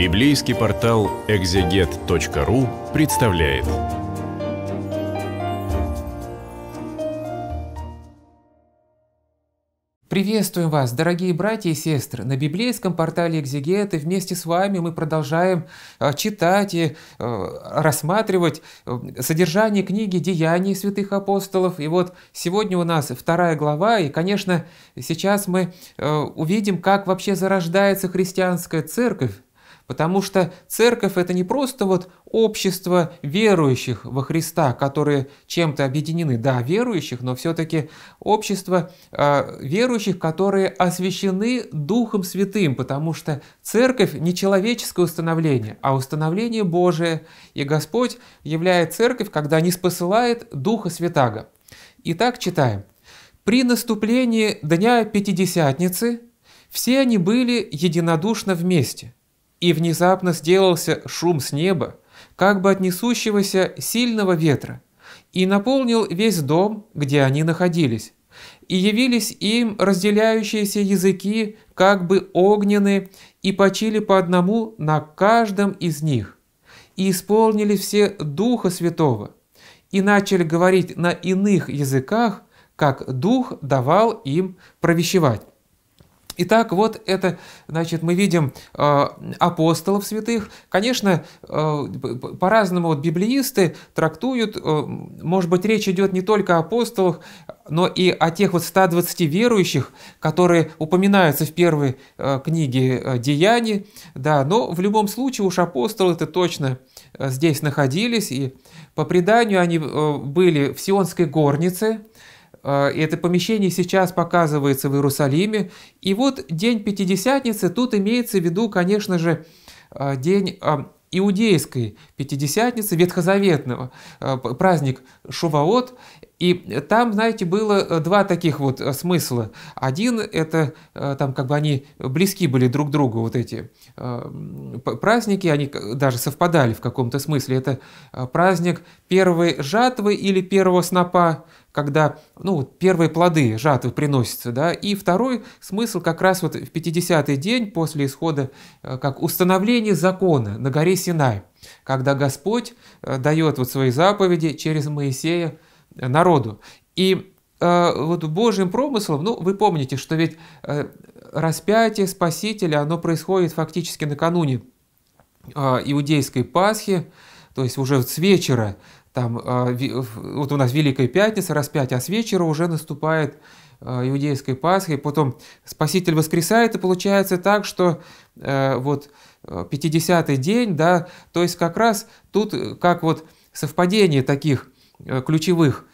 Библейский портал экзегет.ру представляет. Приветствуем вас, дорогие братья и сестры! На библейском портале и вместе с вами мы продолжаем э, читать и э, рассматривать э, содержание книги «Деяний святых апостолов». И вот сегодня у нас вторая глава, и, конечно, сейчас мы увидим, как вообще зарождается христианская церковь, Потому что церковь – это не просто вот общество верующих во Христа, которые чем-то объединены. Да, верующих, но все-таки общество э, верующих, которые освящены Духом Святым, потому что церковь не человеческое установление, а установление Божие. И Господь являет церковь, когда не спосылает Духа Святаго. Итак, читаем. «При наступлении Дня Пятидесятницы все они были единодушно вместе» и внезапно сделался шум с неба, как бы от несущегося сильного ветра, и наполнил весь дом, где они находились, и явились им разделяющиеся языки, как бы огненные, и почили по одному на каждом из них, и исполнили все Духа Святого, и начали говорить на иных языках, как Дух давал им провещевать. Итак, вот это, значит, мы видим э, апостолов святых. Конечно, э, по-разному вот библеисты трактуют, э, может быть, речь идет не только о апостолах, но и о тех вот 120 верующих, которые упоминаются в первой э, книге э, Деяний, да, но в любом случае уж апостолы это точно э, здесь находились, и по преданию они э, были в Сионской горнице, а, и Это помещение сейчас показывается в Иерусалиме. И вот День Пятидесятницы, тут имеется в виду, конечно же, а, День а, Иудейской Пятидесятницы, Ветхозаветного, праздник Шуваот. И там, знаете, было э, два таких вот э, смысла. Один – это э, там как бы они близки были друг другу, вот эти праздники, они даже совпадали в каком-то смысле. Это праздник первой жатвы или первого снопа – когда ну, первые плоды жатвы приносятся. Да? И второй смысл как раз вот в 50-й день после исхода, э, как установление закона на горе Синай, когда Господь э, дает вот свои заповеди через Моисея э, народу. И вот Божьим промыслом, ну, вы помните, что ведь распятие Спасителя, оно происходит фактически накануне иудейской Пасхи, то есть уже с вечера там, а, вот у нас Великая Пятница, распятие, а с вечера уже наступает а, Пасха, и потом Спаситель воскресает, и получается так, что э, вот 50-й э, день, да, то есть как раз тут э, как вот совпадение таких ключевых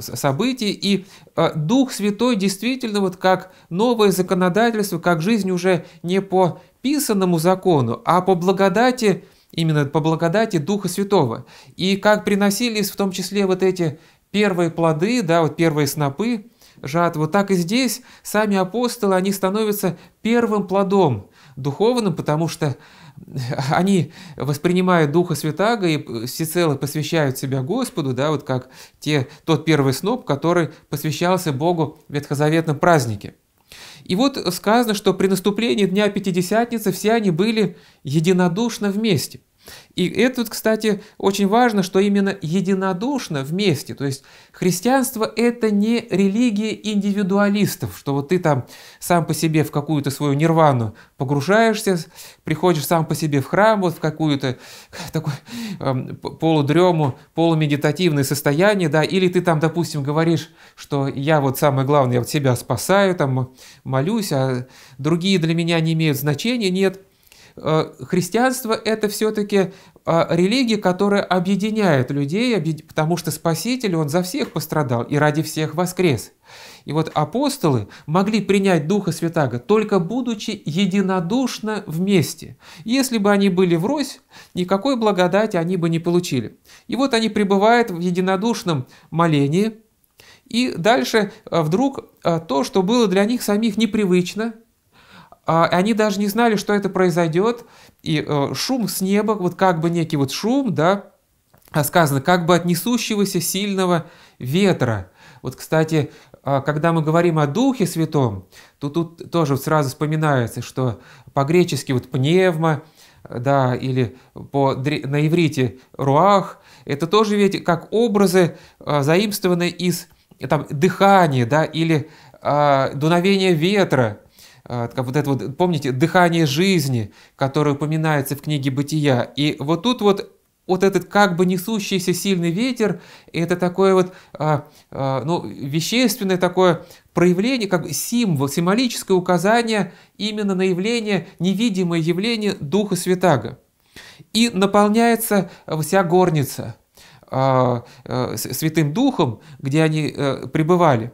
событий, и Дух Святой действительно вот как новое законодательство, как жизнь уже не по писанному закону, а по благодати – именно по благодати Духа Святого. И как приносились в том числе вот эти первые плоды, да, вот первые снопы жатвы, вот так и здесь сами апостолы, они становятся первым плодом духовным, потому что они воспринимают Духа Святаго и всецело посвящают себя Господу, да, вот как те, тот первый сноп, который посвящался Богу в ветхозаветном празднике. И вот сказано, что при наступлении Дня Пятидесятницы все они были единодушно вместе. И это, кстати, очень важно, что именно единодушно вместе. То есть христианство – это не религия индивидуалистов, что вот ты там сам по себе в какую-то свою нирвану погружаешься, приходишь сам по себе в храм, вот в какую-то такую э, полудрему, полумедитативное состояние, да, или ты там, допустим, говоришь, что я вот самое главное, я вот себя спасаю, там молюсь, а другие для меня не имеют значения, нет – Э, христианство это все-таки э, религия, которая объединяет людей, потому что Спаситель, он за всех пострадал и ради всех воскрес. И вот апостолы могли принять Духа Святаго, только будучи единодушно вместе. Если бы они были врозь, никакой благодати они бы не получили. И вот они пребывают в единодушном молении, и дальше э, вдруг то, что было для них самих непривычно – а они даже не знали, что это произойдет, и э, шум с неба, вот как бы некий вот шум, да, а сказано, как бы от несущегося сильного ветра. Вот, кстати, а когда мы говорим о Духе Святом, то тут тоже сразу вспоминается, что по-гречески вот пневма, да, или по, на иврите руах, это тоже ведь как образы, заимствованные из там, дыхания, да, или дуновение ветра. Э, как вот это вот, помните, дыхание жизни, которое упоминается в книге «Бытия». И вот тут вот вот этот как бы несущийся сильный ветер, это такое вот, а, а, ну, вещественное такое проявление, как символ, символическое указание именно на явление, невидимое явление Духа Святаго. И наполняется вся горница а, а, Святым Духом, где они а, пребывали.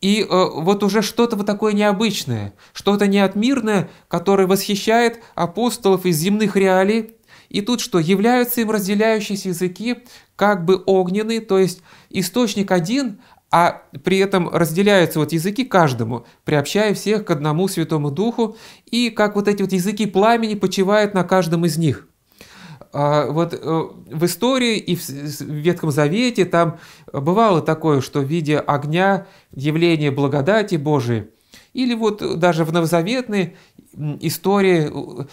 И э, вот уже что-то вот такое необычное, что-то неотмирное, которое восхищает апостолов из земных реалий. И тут что, являются им разделяющиеся языки, как бы огненные, то есть источник один, а при этом разделяются вот языки каждому, приобщая всех к одному Святому Духу, и как вот эти вот языки пламени почивают на каждом из них – а, вот э, в истории и в Ветхом Завете там бывало такое, что в виде огня явление благодати Божией, или вот даже в новозаветной истории,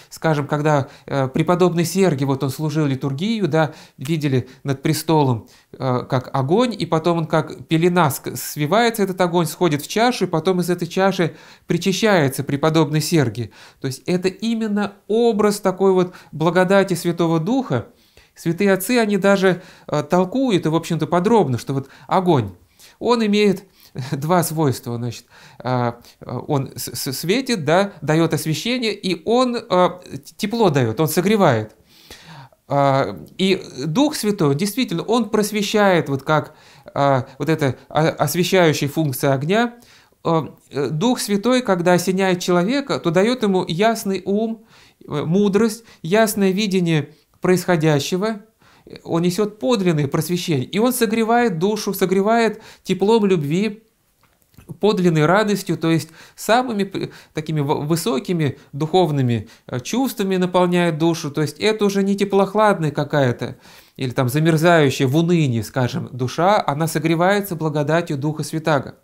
скажем, когда э, преподобный Сергий, вот он служил литургию, да, видели над престолом э, как огонь, и потом он как пелена свивается этот огонь, сходит в чашу, и потом из этой чаши причащается преподобный Сергий. То есть это именно образ такой вот благодати Святого Духа. Святые отцы, они даже э, толкуют, и, в общем-то, подробно, что вот огонь, он имеет два свойства, значит, а, он светит, да, дает освещение, и он а, тепло дает, он согревает. А, и Дух Святой, действительно, он просвещает, вот как вот эта освещающая функция огня, Дух Святой, когда осеняет человека, то дает ему ясный ум, э, мудрость, ясное видение происходящего – он несет подлинное просвещение, и он согревает душу, согревает теплом любви, подлинной радостью, то есть самыми такими высокими духовными э, чувствами наполняет душу, то есть это уже не теплохладная какая-то или там замерзающая в унынии, скажем, душа, она согревается благодатью Духа Святаго.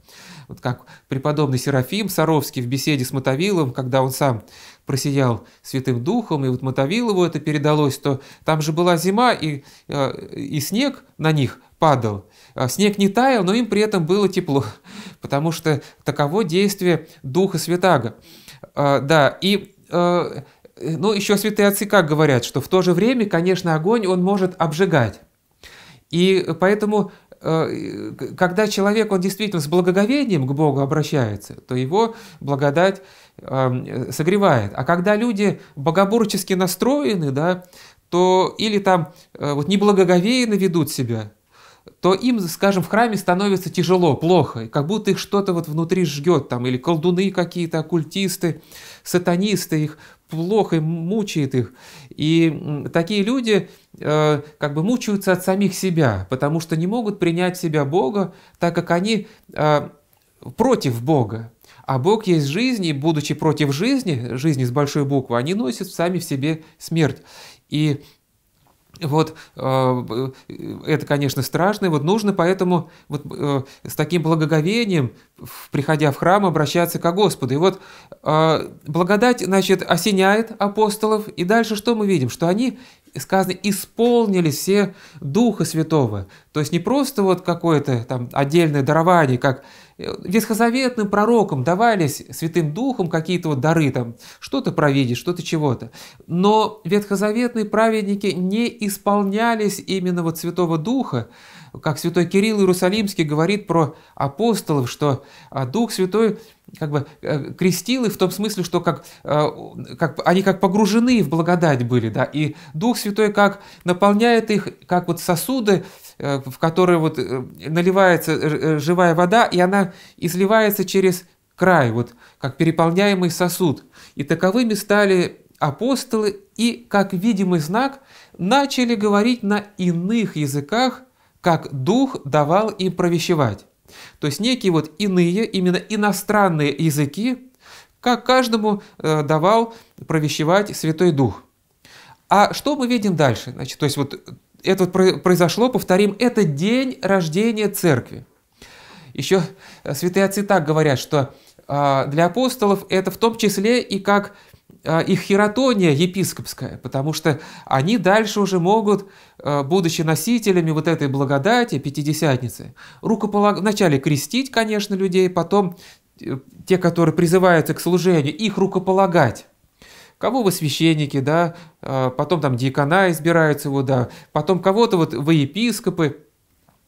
Вот как преподобный Серафим Саровский в беседе с Мотовилом, когда он сам просиял Святым Духом, и вот Мотовилову это передалось, то там же была зима, и, э, и снег на них падал. А снег не таял, но им при этом было тепло, потому что таково действие Духа Святаго. А, да, и э, ну, еще святые отцы как говорят, что в то же время, конечно, огонь, он может обжигать. И поэтому, э, когда человек, он действительно с благоговением к Богу обращается, то его благодать Эм, согревает. А когда люди богоборчески настроены, да, то или там э, вот неблагоговейно ведут себя, то им, скажем, в храме становится тяжело, плохо, как будто их что-то вот внутри жгет, там, или колдуны какие-то, оккультисты, сатанисты, их плохо мучает их. И такие люди э, как бы мучаются от самих себя, потому что не могут принять в себя Бога, так как они э, против Бога. А Бог есть жизнь, и будучи против жизни, жизни с большой буквы, они носят сами в себе смерть. И вот э, э, это, конечно, страшно, и вот нужно поэтому вот э, с таким благоговением, приходя в храм, обращаться к Господу. И вот благодать, значит, осеняет апостолов, и дальше что мы видим? Что они, сказано, исполнили все Духа Святого. То есть не просто вот какое-то там отдельное дарование, как ветхозаветным пророкам давались Святым Духом какие-то вот дары, там, что-то провидишь, что-то чего-то. Но ветхозаветные праведники не исполнялись именно вот Святого Духа, как святой Кирилл Иерусалимский говорит про апостолов, что а, Дух Святой как бы э, крестил их в том смысле, что как, э, как, они как погружены в благодать были, да, и Дух Святой как наполняет их, как вот сосуды, э, в которые вот наливается живая вода, и она изливается через край, вот как переполняемый сосуд. И таковыми стали апостолы и, как видимый знак, начали говорить на иных языках, как Дух давал им провещевать. То есть некие вот иные, именно иностранные языки, как каждому э, давал провещевать Святой Дух. А что мы видим дальше? Значит, то есть вот это вот произошло, повторим, это день рождения церкви. Еще э, святые отцы так говорят, что а, для апостолов это в том числе и как а, их хератония епископская, потому что они дальше уже могут, а, будучи носителями вот этой благодати, пятидесятницы, рукополаг... вначале крестить, конечно, людей, потом э, те, которые призываются к служению, их рукополагать. Кого вы священники, да, а, потом там диакона избираются, вот, да, потом кого-то вот вы епископы.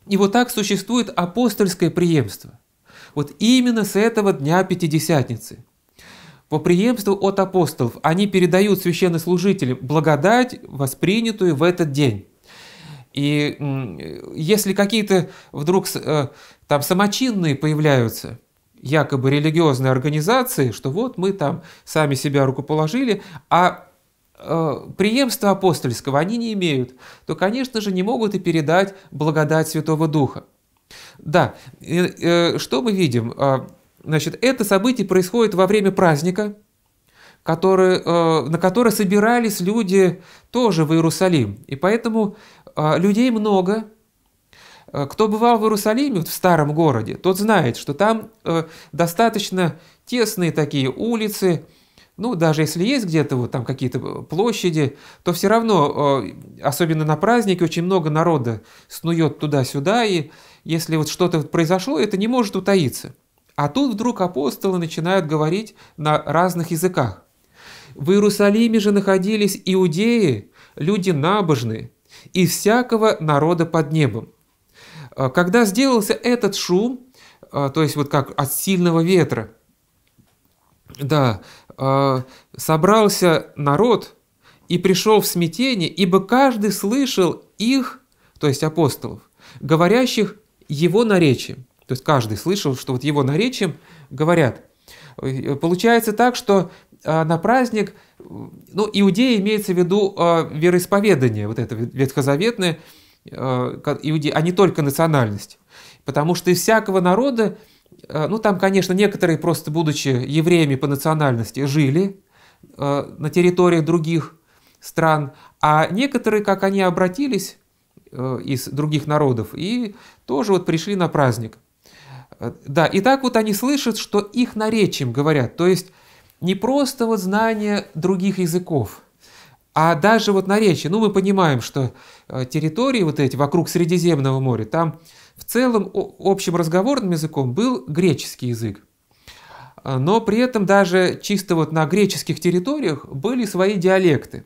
И вот так существует апостольское преемство. Вот именно с этого дня Пятидесятницы – во преемству от апостолов они передают священнослужителям благодать, воспринятую в этот день. И если какие-то вдруг э, там самочинные появляются, якобы религиозные организации, что вот мы там сами себя рукоположили, а э, преемства апостольского они не имеют, то, конечно же, не могут и передать благодать Святого Духа. Да, э, что мы видим? А, Значит, это событие происходит во время праздника, который, э, на который собирались люди тоже в Иерусалим. И поэтому э, людей много. Э, кто бывал в Иерусалиме, в старом городе, тот знает, что там достаточно тесные такие улицы, ну, даже если есть где-то вот там какие-то площади, то все равно, особенно на празднике, очень много народа снует туда-сюда, и если вот что-то произошло, это не может утаиться. А тут вдруг апостолы начинают говорить на разных языках. В Иерусалиме же находились иудеи, люди набожные, и всякого народа под небом. Э, когда сделался этот шум, э, то есть вот как от сильного ветра, да, э, собрался народ и пришел в смятение, ибо каждый слышал их, то есть апостолов, говорящих его наречием. То есть каждый слышал, что вот его наречием говорят. Э, получается так, что э, на праздник, э, ну, иудеи имеется в виду вероисповедание, вот это ветхозаветное, иудеи, а не только национальность. Потому что из всякого народа, ну, там, конечно, некоторые просто, будучи евреями по национальности, жили на территориях других стран, а некоторые, как они обратились из других народов, и тоже вот пришли на праздник – да, и так вот они слышат, что их наречием говорят, то есть не просто вот знание других языков, а даже вот наречие. Ну, мы понимаем, что э, территории вот эти вокруг Средиземного моря, там в целом общим разговорным языком был греческий язык. Э, но при этом даже чисто вот на греческих территориях были свои диалекты,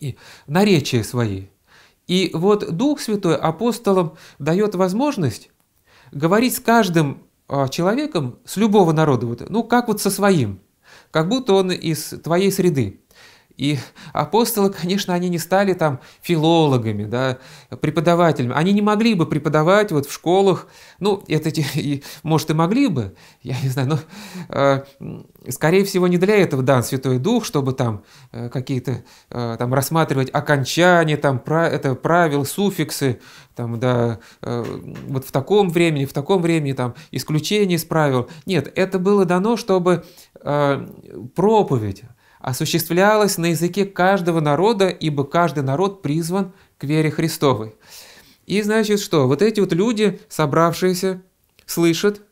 и наречия свои. И вот Дух Святой апостолам дает возможность говорить с каждым а, человеком, с любого народа, ну как вот со своим, как будто он из твоей среды. И апостолы, конечно, они не стали там филологами, да, преподавателями. Они не могли бы преподавать вот в школах, ну, это, может, и могли бы, я не знаю, но, а, скорее всего, не для этого дан Святой Дух, чтобы там э, какие-то, э, там, рассматривать окончания, там, про, это, правил, суффиксы, там, да, э, вот в таком времени, в таком времени, там, исключение из правил. Нет, это было дано, чтобы проповедь, осуществлялось на языке каждого народа, ибо каждый народ призван к вере Христовой. И значит что? Вот эти вот люди, собравшиеся, слышат,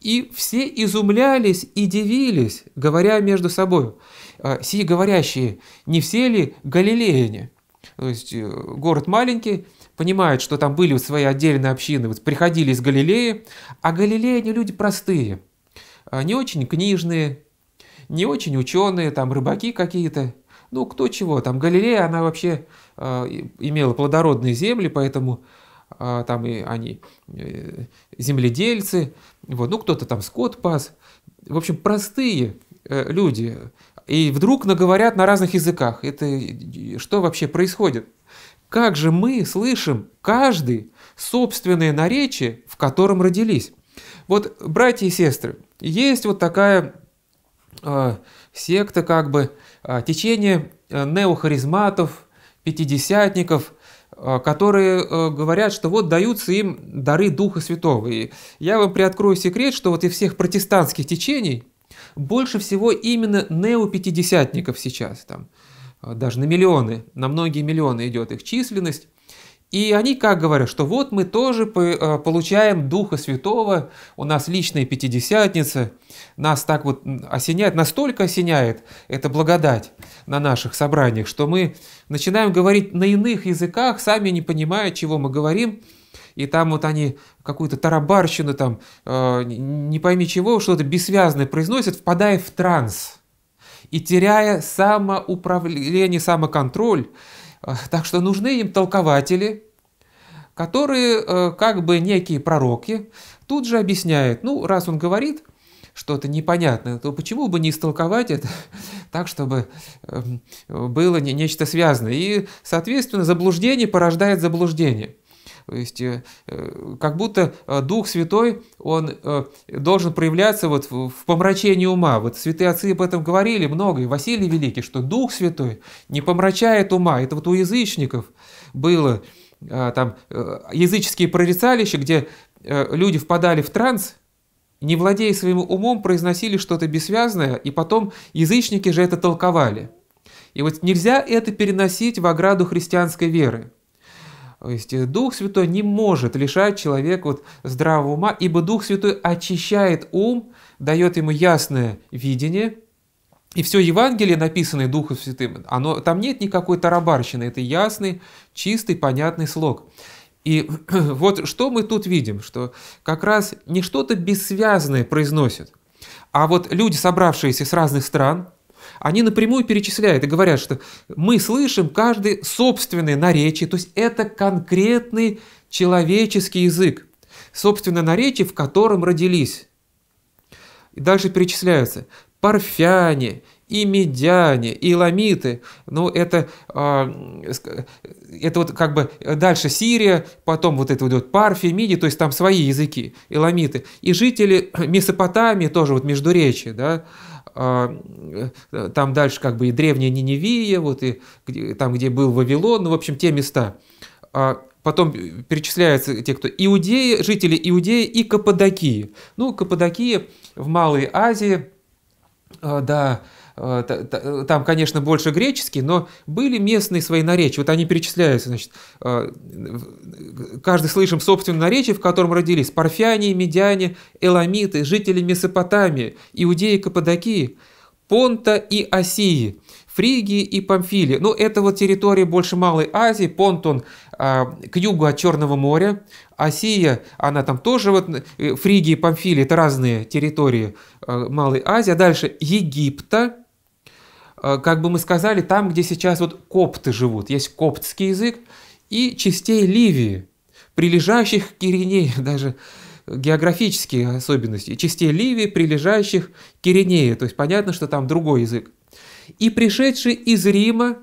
и все изумлялись и дивились, говоря между собой, а, «Сии говорящие, не все ли галилеяне?» То есть э, город маленький, понимают, что там были вот свои отдельные общины, вот приходили из Галилеи, а галилеяне люди простые, а, не очень книжные, не очень ученые, там рыбаки какие-то, ну кто чего, там Галилея, она вообще э, имела плодородные земли, поэтому э, там и они э, земледельцы, вот, ну кто-то там скот пас, в общем простые люди, и вдруг наговорят на разных языках. Это что вообще происходит? Как же мы слышим каждый собственное наречие, в котором родились? Вот, братья и сестры, есть вот такая Э, секты как бы, э, течение э, неохаризматов, пятидесятников, которые говорят, что вот даются им дары Духа Святого. И я вам приоткрою секрет, что вот из всех протестантских течений больше всего именно неопятидесятников сейчас там. Даже на миллионы, на многие миллионы идет их численность. И они как говорят, что вот мы тоже э, получаем Духа Святого, у нас личная Пятидесятница, нас так вот осеняет, настолько осеняет эта благодать на наших собраниях, что мы начинаем говорить на иных языках, сами не понимая, чего мы говорим, и там вот они какую-то тарабарщину там, э, не пойми чего, что-то бессвязное произносят, впадая в транс и теряя самоуправление, самоконтроль, Э, так что нужны им толкователи, которые э, как бы некие пророки тут же объясняют, ну, раз он говорит что-то непонятное, то почему бы не истолковать это так, чтобы эм, было нечто связанное. И, соответственно, заблуждение порождает заблуждение. То есть, э, э, как будто э, Дух Святой, он должен проявляться вот в помрачении ума. Вот святые отцы об этом говорили много, и Василий Великий, что Дух Святой не помрачает ума. Это вот у язычников было там языческие прорицалища, где люди впадали в транс, не владея своим умом, произносили что-то бессвязное, и потом язычники же это толковали. И вот нельзя это переносить в ограду христианской веры – то есть э, Дух Святой не может лишать человека вот здравого ума, ибо Дух Святой очищает ум, дает ему ясное видение, и все Евангелие, написанное Духом Святым, оно, там нет никакой тарабарщины, это ясный, чистый, понятный слог. И вот что мы тут видим, что как раз не что-то бессвязное произносит, а вот люди, собравшиеся с разных стран, они напрямую перечисляют и говорят, что мы слышим каждый собственный наречие, то есть это конкретный человеческий язык, собственное наречие, в котором родились. И дальше перечисляются парфяне, и медяне, и ламиты. Ну, это, а, это вот как бы дальше Сирия, потом вот это вот, вот парфия, миди, то есть там свои языки, и ламиты. И жители Месопотамии тоже вот междуречия, да, а, э, там дальше как бы и древняя Ниневия, вот и там, где был Вавилон, ну, в общем, те места. А потом перечисляются те, кто иудеи, жители Иудеи и Каппадокии. Ну, Каппадокия в Малой Азии, а, да, Э, там, конечно, больше греческий, но были местные свои наречия. Вот они перечисляются, значит, э, каждый слышим собственное наречие, в котором родились парфяне, медяне, эламиты, жители Месопотамии, иудеи Каппадокии, Понта и Осии, Фригии и Памфилии. Ну, это вот территория больше Малой Азии, Понтон а, к югу от Черного моря, Осия, она там тоже, вот, э, Фригия и Памфилии, это разные территории Малой Азии, а дальше Египта, Э, как бы мы сказали, там, где сейчас вот копты живут, есть коптский язык, и частей Ливии, прилежащих к Иринее, даже географические особенности, частей Ливии, прилежащих к Иринее, то есть понятно, что там другой язык. И пришедшие из Рима,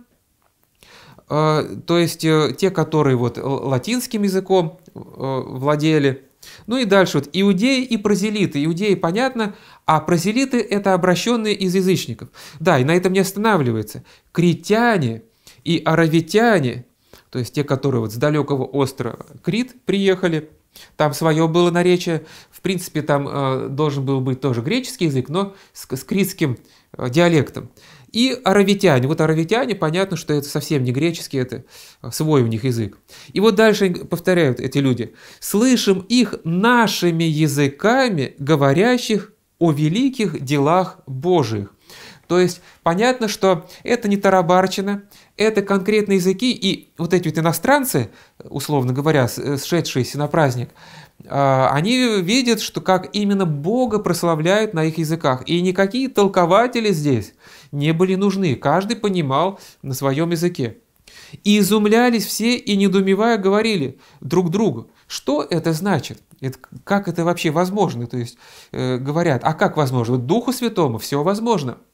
э, то есть э, те, которые вот латинским языком владели, ну и дальше вот иудеи и прозелиты. Иудеи понятно, а прозелиты это обращенные из язычников. Да, и на этом не останавливается. Критяне и аравитяне, то есть те, которые вот с далекого острова Крит приехали, там свое было наречие, в принципе, там э, должен был быть тоже греческий язык, но с, с критским э, диалектом. И аравитяне. Вот аравитяне, понятно, что это совсем не греческий, это а, свой у них язык. И вот дальше повторяют эти люди. «Слышим их нашими языками, говорящих о великих делах Божьих». То есть понятно, что это не тарабарчина, это конкретные языки, и вот эти вот иностранцы, условно говоря, э, сшедшиеся на праздник, а, они видят, что как именно Бога прославляют на их языках. И никакие толкователи здесь не были нужны, каждый понимал на своем языке. И изумлялись все и, недоумевая, говорили друг другу, что это значит, это, как это вообще возможно, то есть э, говорят, а как возможно, Духу Святому все возможно –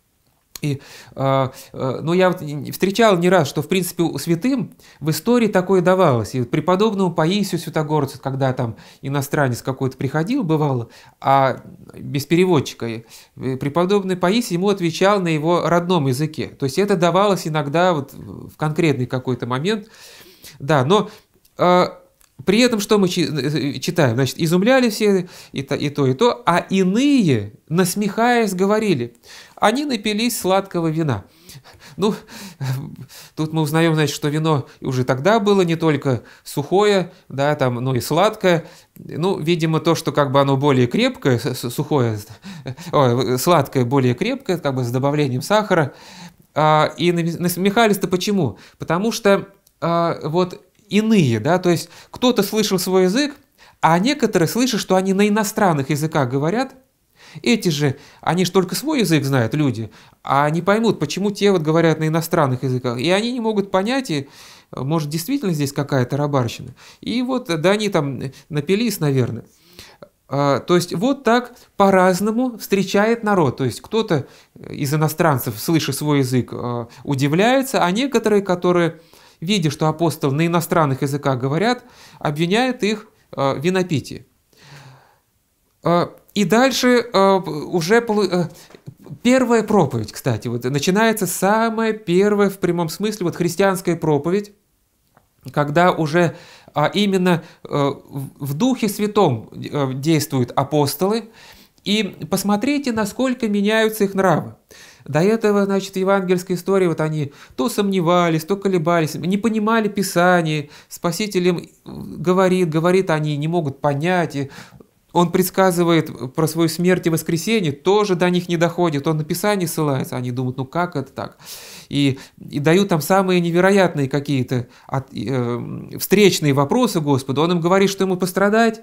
и, э, э, ну, я встречал не раз, что, в принципе, святым в истории такое давалось. И преподобному Паисию Святогорцу, когда там иностранец какой-то приходил, бывало, а без переводчика, преподобный Паисий ему отвечал на его родном языке. То есть это давалось иногда вот в конкретный какой-то момент. Да, но... Э, при этом что мы э, э, читаем? Значит, изумляли все и то, и то, и то, а иные, насмехаясь, говорили, они напились сладкого вина. Ну, тут мы узнаем, значит, что вино уже тогда было не только сухое, да, там, но и сладкое. Ну, видимо, то, что как бы оно более крепкое, сухое, о, сладкое более крепкое, как бы с добавлением сахара. А, и насмехались-то почему? Потому что а, вот иные, да, то есть кто-то слышал свой язык, а некоторые слышат, что они на иностранных языках говорят, эти же, они же только свой язык знают, люди, а не поймут, почему те вот говорят на иностранных языках. И они не могут понять, и, может, действительно здесь какая-то рабарщина. И вот, да, они там напились, наверное. А, то есть вот так по-разному встречает народ. То есть кто-то из иностранцев, слыша свой язык, а, удивляется, а некоторые, которые видя, что апостолы на иностранных языках говорят, обвиняет их э, в винопитии. Э, и дальше э, уже первая проповедь, кстати, вот начинается самая первая в прямом смысле вот христианская проповедь, когда уже а именно в Духе Святом действуют апостолы, и посмотрите, насколько меняются их нравы. До этого, значит, евангельская история, вот они то сомневались, то колебались, не понимали Писание, Спасителем говорит, говорит, они не могут понять, и он предсказывает про свою смерть и воскресение, тоже до них не доходит. Он на Писание ссылается, они думают, ну как это так? И, и дают там самые невероятные какие-то э, встречные вопросы Господу. Он им говорит, что ему пострадать,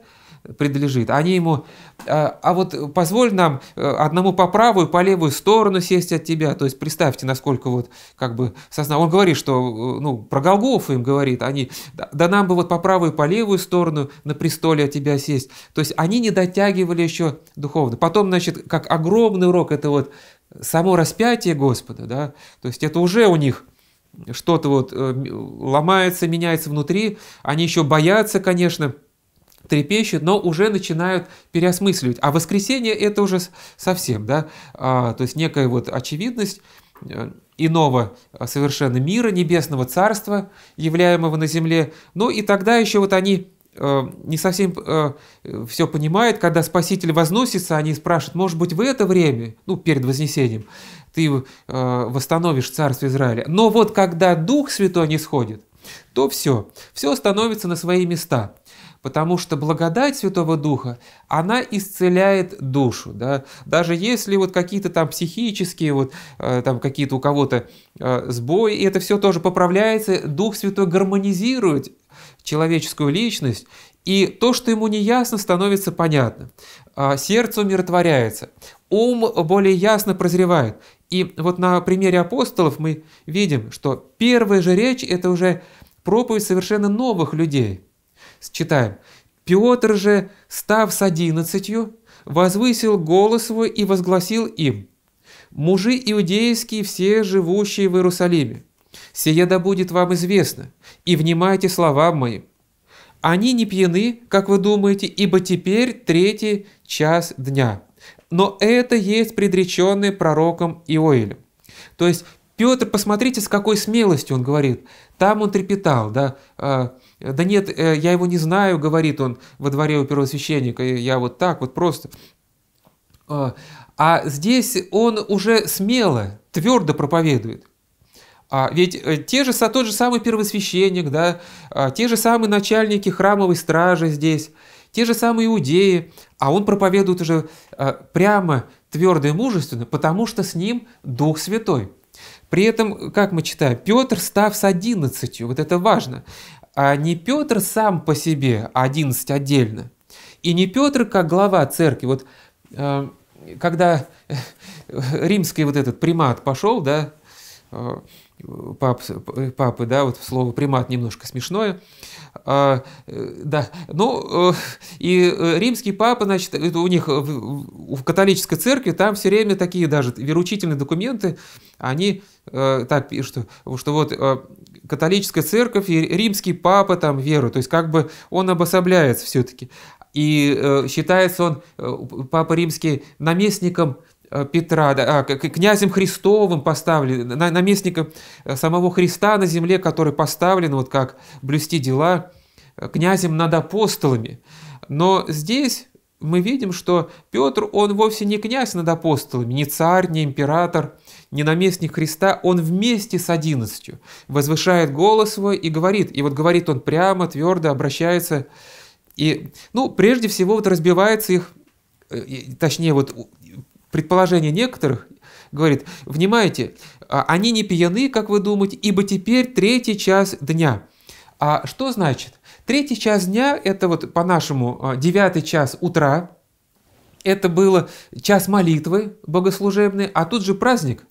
предлежит. Они ему, а, а вот позволь нам э, одному по правую, по левую сторону сесть от тебя. То есть представьте, насколько вот как бы сознание. Он говорит, что, э, ну, про Голгофу им говорит, они, да нам бы вот по правую, по левую сторону на престоле от тебя сесть. То есть они не дотягивали еще духовно. Потом, значит, как огромный урок, это вот само распятие Господа, да, то есть это уже у них что-то вот э, ломается, меняется внутри, они еще боятся, конечно, трепещет, но уже начинают переосмысливать. А воскресенье это уже совсем, да, а, то есть некая вот очевидность э, иного э, совершенно мира, небесного царства, являемого на земле. Ну и тогда еще вот они э, не совсем все понимают, когда Спаситель возносится, они спрашивают, может быть, в это время, ну, перед Вознесением, ты восстановишь Царство Израиля. Но вот когда Дух Святой не сходит, то все, все становится на свои места потому что благодать Святого Духа, она исцеляет душу, да, даже если вот какие-то там психические, вот э, там какие-то у кого-то э, сбои, и это все тоже поправляется, Дух Святой гармонизирует человеческую личность, и то, что ему не ясно, становится понятно. А, сердце умиротворяется, ум более ясно прозревает. И вот на примере апостолов мы видим, что первая же речь – это уже проповедь совершенно новых людей – Читаем. «Петр же, став с одиннадцатью, возвысил голос свой и возгласил им, «Мужи иудейские, все живущие в Иерусалиме, сие да будет вам известно, и внимайте словам моим. Они не пьяны, как вы думаете, ибо теперь третий час дня. Но это есть предреченный пророком Иоилем». То есть Петр, посмотрите, с какой смелостью он говорит. Там он трепетал, да, а, да нет, э, я его не знаю, говорит он во дворе у первосвященника, я вот так вот просто. А, а здесь он уже смело, твердо проповедует. А ведь э, те же, тот же самый первосвященник, да, а, те же самые начальники храмовой стражи здесь, те же самые иудеи, а он проповедует уже э, прямо, твердо и мужественно, потому что с ним Дух Святой. При этом, как мы читаем, Петр, став с одиннадцатью, вот это важно, а не Петр сам по себе, 11 отдельно, и не Петр как глава церкви. Вот э, когда римский вот этот примат пошел, да, э, пап, папы, да, вот слово примат немножко смешное, а, э, да, ну, э, и римский папа, значит, у них в, католической церкви там все время такие даже веручительные документы, они э, так что что вот католическая церковь и римский папа там веру, то есть как бы он обособляется все-таки, и считается он, папа римский, наместником Э, Петра, да, а, князем Христовым поставлен, на, наместником э, самого Христа на земле, который поставлен, вот как блюсти дела, э, князем над апостолами. Но здесь мы видим, что Петр, он вовсе не князь над апостолами, не царь, не император, не наместник Христа, он вместе с одиннадцатью возвышает голос свой и говорит, и вот говорит он прямо, твердо, обращается, и, ну, прежде всего, вот разбивается их, точнее, вот предположение некоторых говорит, внимайте, а, они не пьяны, как вы думаете, ибо теперь третий час дня. А что значит? Третий час дня – это вот по-нашему а, девятый час утра, это было час молитвы богослужебной, а тут же праздник.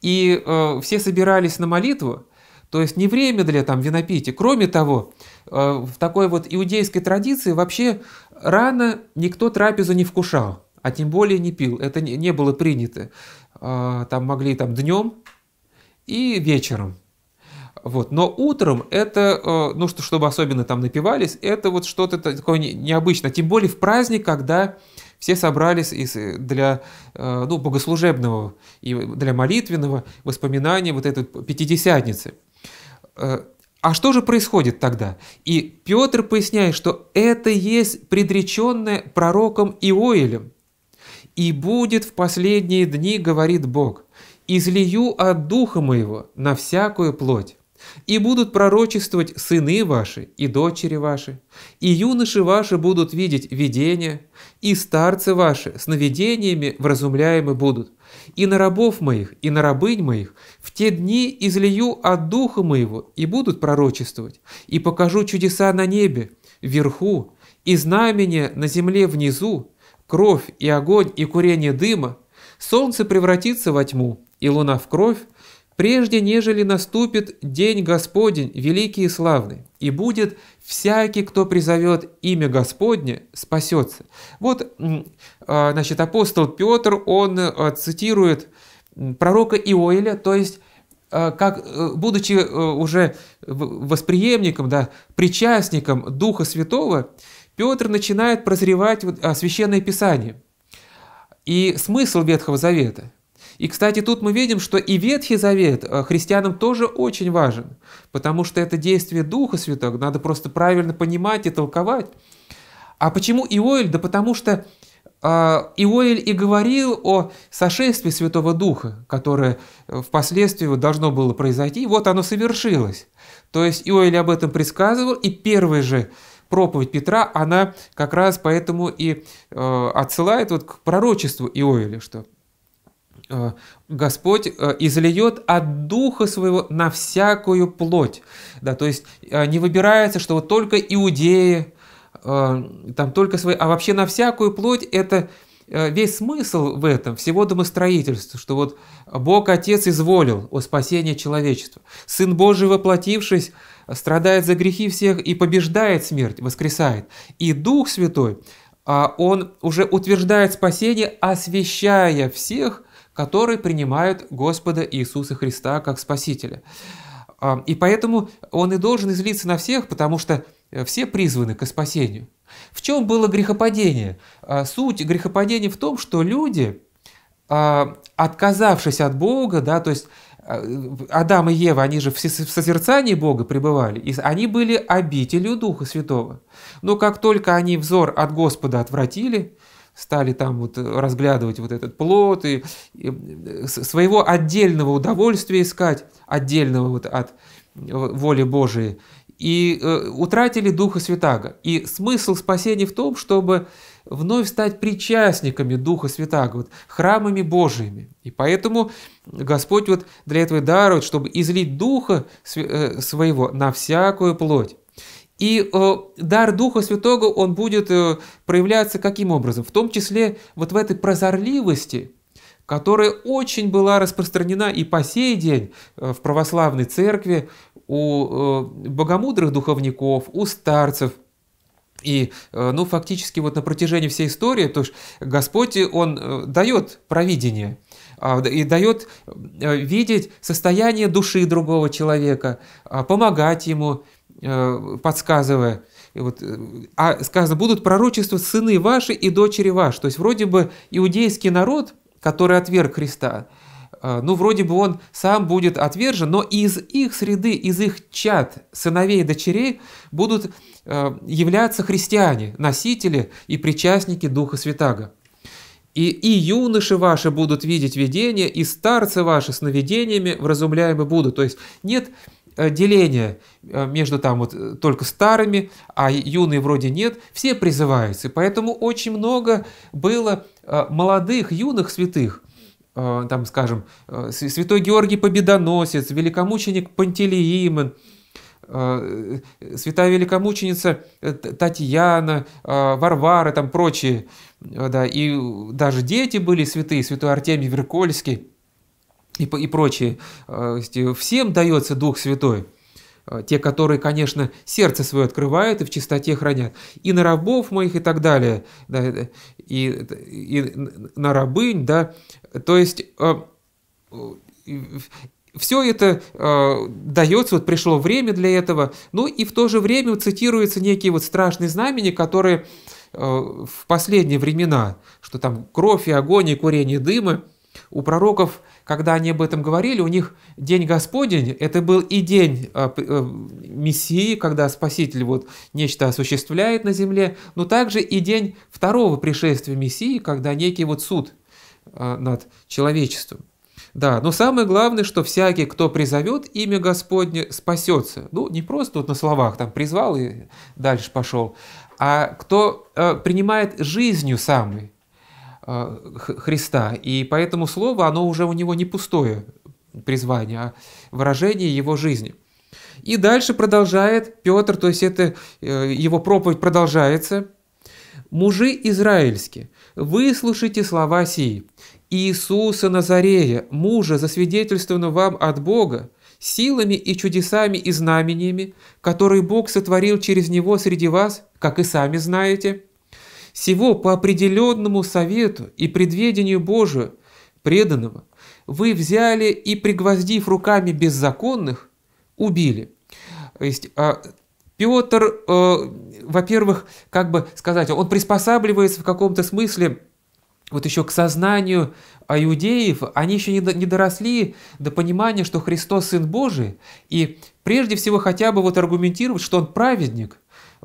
И э, все собирались на молитву, то есть не время для там винопития. Кроме того, э, в такой вот иудейской традиции вообще рано никто трапезу не вкушал а тем более не пил. Это не было принято. А, там могли там днем и вечером. Вот. Но утром это, э, ну, что, чтобы особенно там напивались, это вот что-то такое необычное. Тем более в праздник, когда все собрались из, э, для э, ну, богослужебного и для молитвенного воспоминания вот этой пятидесятницы. А что же происходит тогда? И Петр поясняет, что это есть предреченное пророком Иоилем – и будет в последние дни, говорит Бог, излию от Духа Моего на всякую плоть. И будут пророчествовать сыны ваши и дочери ваши, и юноши ваши будут видеть видения, и старцы ваши с наведениями вразумляемы будут, и на рабов моих, и на рабынь моих, в те дни излию от духа моего, и будут пророчествовать, и покажу чудеса на небе, вверху, и знамения на земле внизу, кровь и огонь и курение дыма, солнце превратится во тьму, и луна в кровь, прежде нежели наступит день Господень, великий и славный, и будет всякий, кто призовет имя Господне, спасется». Вот, а, значит, апостол Петр, он а, цитирует пророка Иоиля, то есть а, как, э, будучи э, уже восприемником, да, причастником Духа Святого, Петр начинает прозревать вот, а, священное писание и смысл Ветхого Завета. И, кстати, тут мы видим, что и Ветхий Завет а, христианам тоже очень важен, потому что это действие Духа Святого, надо просто правильно понимать и толковать. А почему Иоиль? Да потому что а, Иоиль и говорил о сошествии Святого Духа, которое э, впоследствии должно было произойти, и вот оно совершилось. То есть Иоиль об этом предсказывал, и первый же проповедь Петра, она как раз поэтому и э, отсылает вот к пророчеству Иовеля, что э, Господь э, излиет от Духа Своего на всякую плоть. Да, то есть э, не выбирается, что вот только иудеи, э, там только свои, а вообще на всякую плоть это Э, весь смысл в этом, всего домостроительства, что вот Бог Отец изволил о спасении человечества. Сын Божий, воплотившись, страдает за грехи всех и побеждает смерть, воскресает. И Дух Святой, а, он уже утверждает спасение, освящая всех, которые принимают Господа Иисуса Христа как Спасителя. А, и поэтому он и должен излиться на всех, потому что Э, все призваны к спасению. В чем было грехопадение? А, суть грехопадения в том, что люди, а, отказавшись от Бога, да, то есть а, Адам и Ева, они же в созерцании Бога пребывали, и они были обителью Духа Святого. Но как только они взор от Господа отвратили, стали там вот э, разглядывать вот этот плод и, и э, своего отдельного удовольствия искать, отдельного вот от воли Божией, и э, утратили Духа Святаго. И смысл спасения в том, чтобы вновь стать причастниками Духа Святаго, вот, храмами Божьими. И поэтому Господь вот для этого и дарует, чтобы излить Духа э, своего на всякую плоть. И э, дар Духа Святого, он будет э, проявляться каким образом? В том числе вот в этой прозорливости – которая очень была распространена и по сей день э, в православной церкви у э, богомудрых духовников, у старцев. И, э, ну, фактически вот на протяжении всей истории, то есть Господь, Он дает провидение а, и дает видеть состояние души другого человека, а, помогать ему, подсказывая. И вот, а сказано, будут пророчествовать сыны ваши и дочери ваши. То есть вроде бы иудейский народ, который отверг Христа, э, ну, вроде бы он сам будет отвержен, но из их среды, из их чад, сыновей и дочерей будут э, являться христиане, носители и причастники Духа Святаго. И, и юноши ваши будут видеть видение, и старцы ваши сновидениями вразумляемы будут. То есть нет э, деления между там вот только старыми, а юные вроде нет, все призываются. поэтому очень много было Э, молодых, юных святых, э, там, скажем, э, святой Георгий Победоносец, великомученик Пантелеимон, святая великомученица Татьяна, Варвара, там прочие, да, и даже дети были святые, святой Артемий Веркольский и, и прочие. Всем дается Дух Святой – Э, те, которые, конечно, сердце свое открывают и в чистоте хранят, и на рабов моих и так далее, да, э, и, и на рабынь, да, то есть э, все это э, дается, вот пришло время для этого, ну и в то же время цитируются некие вот страшные знамения, которые э, в последние времена, что там кровь и огонь и курение дыма, у пророков когда они об этом говорили, у них День Господень, это был и день э, э, Мессии, когда Спаситель вот нечто осуществляет на земле, но также и день второго пришествия Мессии, когда некий вот суд э, над человечеством. Да, но самое главное, что всякий, кто призовет имя Господне, спасется. Ну, не просто вот на словах там призвал и дальше пошел, а кто принимает жизнью самый. А, Христа. И поэтому слово, оно уже у него не пустое призвание, а выражение его жизни. И дальше продолжает Петр, то есть это э, его проповедь продолжается. «Мужи израильские, выслушайте слова сии. Иисуса Назарея, мужа, засвидетельствованного вам от Бога, силами и чудесами и знамениями, которые Бог сотворил через него среди вас, как и сами знаете» Всего по определенному совету и предведению Божию преданного вы взяли и, пригвоздив руками беззаконных, убили. То есть а, Петр, э, во-первых, как бы сказать, он приспосабливается в каком-то смысле вот еще к сознанию а, иудеев, они еще не, не доросли до понимания, что Христос Сын Божий, и прежде всего хотя бы вот аргументировать, что Он праведник,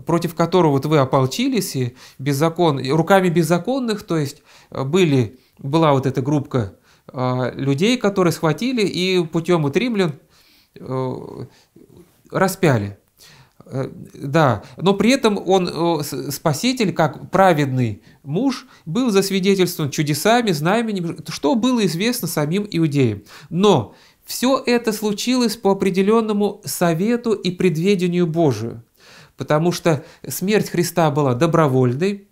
против которого вот вы ополчились и беззакон, руками беззаконных, то есть э, были, была вот эта группа э, людей, которые схватили и путем вот римлян э, распяли. Да, но при этом он, спаситель, как праведный муж, был засвидетельствован чудесами, знаменем, что было известно самим иудеям. Но все это случилось по определенному совету и предведению Божию потому что смерть Христа была добровольной,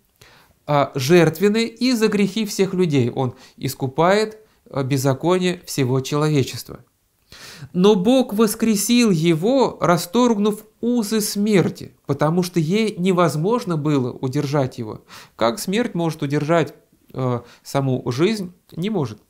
а, жертвенной и за грехи всех людей. Он искупает а, беззаконие всего человечества. Но Бог воскресил его, расторгнув узы смерти, потому что ей невозможно было удержать его. Как смерть может удержать э, саму жизнь? Не может.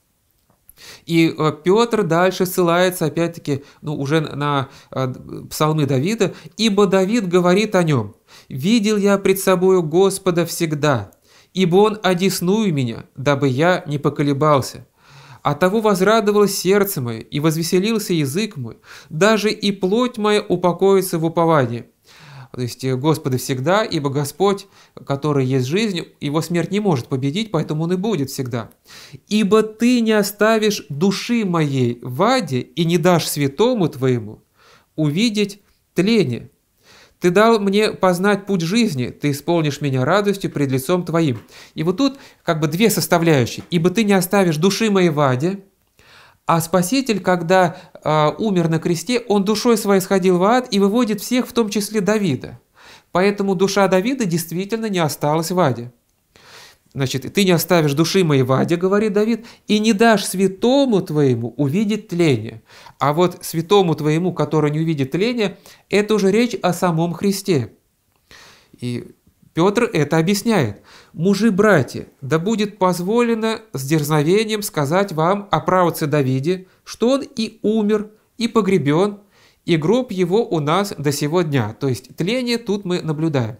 И э, Петр дальше ссылается, опять-таки, ну, уже на э, псалмы Давида, «Ибо Давид говорит о нем, «Видел я пред собою Господа всегда, ибо Он одесную меня, дабы я не поколебался». От а того возрадовалось сердце мое, и возвеселился язык мой, даже и плоть моя упокоится в уповании». То есть э, Господа всегда, ибо Господь, который есть жизнь, его смерть не может победить, поэтому он и будет всегда. Ибо ты не оставишь души моей в аде и не дашь святому твоему увидеть тление. Ты дал мне познать путь жизни, ты исполнишь меня радостью пред лицом твоим. И вот тут как бы две составляющие. Ибо ты не оставишь души моей в аде, а Спаситель, когда э, умер на кресте, он душой своей сходил в ад и выводит всех, в том числе Давида. Поэтому душа Давида действительно не осталась в аде. Значит, ты не оставишь души моей в аде, говорит Давид, и не дашь святому твоему увидеть тление. А вот святому твоему, который не увидит тление, это уже речь о самом Христе. И Петр это объясняет. Мужи-братья, да будет позволено с дерзновением сказать вам о правце Давиде, что он и умер, и погребен, и гроб его у нас до сего дня». То есть тление тут мы наблюдаем.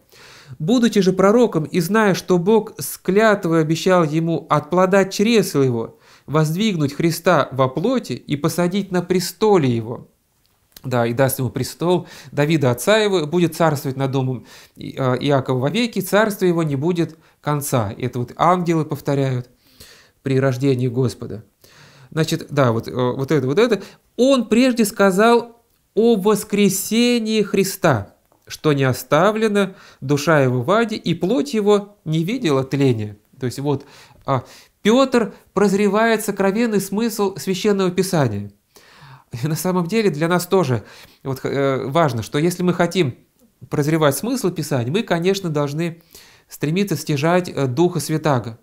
«Будучи же пророком и зная, что Бог склятого обещал ему от плода чресла его, воздвигнуть Христа во плоти и посадить на престоле его» да, и даст ему престол Давида отца его, будет царствовать над домом а, Иакова вовеки, царство его не будет конца. Это вот ангелы повторяют при рождении Господа. Значит, да, вот, э, вот это, вот это. Он прежде сказал о воскресении Христа, что не оставлена душа его в аде, и плоть его не видела тления. То есть вот а, Петр прозревает сокровенный смысл Священного Писания – на самом деле для нас тоже вот, э, важно, что если мы хотим прозревать смысл Писания, мы, конечно, должны стремиться стяжать э, Духа Святаго.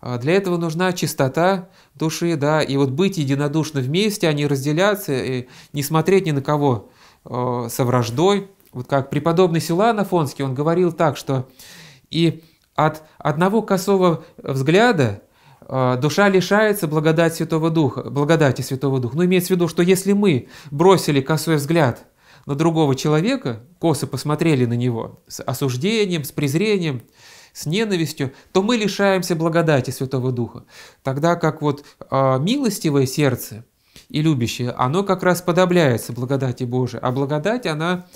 А для этого нужна чистота души, да, и вот быть единодушно вместе, а не разделяться, и не смотреть ни на кого э, со враждой. Вот как преподобный Силан Афонский, он говорил так, что и от одного косого взгляда а, душа лишается благодати Святого Духа, благодати Святого Духа. Но ну, имеется в виду, что если мы бросили косой взгляд на другого человека, косо посмотрели на него с осуждением, с презрением, с ненавистью, то мы лишаемся благодати Святого Духа. Тогда как вот э, милостивое сердце и любящее, оно как раз подобляется благодати Божией, а благодать, она